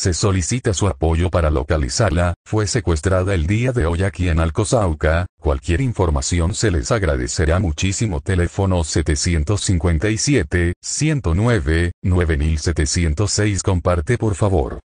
se solicita su apoyo para localizarla, fue secuestrada el día de hoy aquí en Alcosauca, cualquier información se les agradecerá muchísimo teléfono 757, 109, 9706 comparte por favor.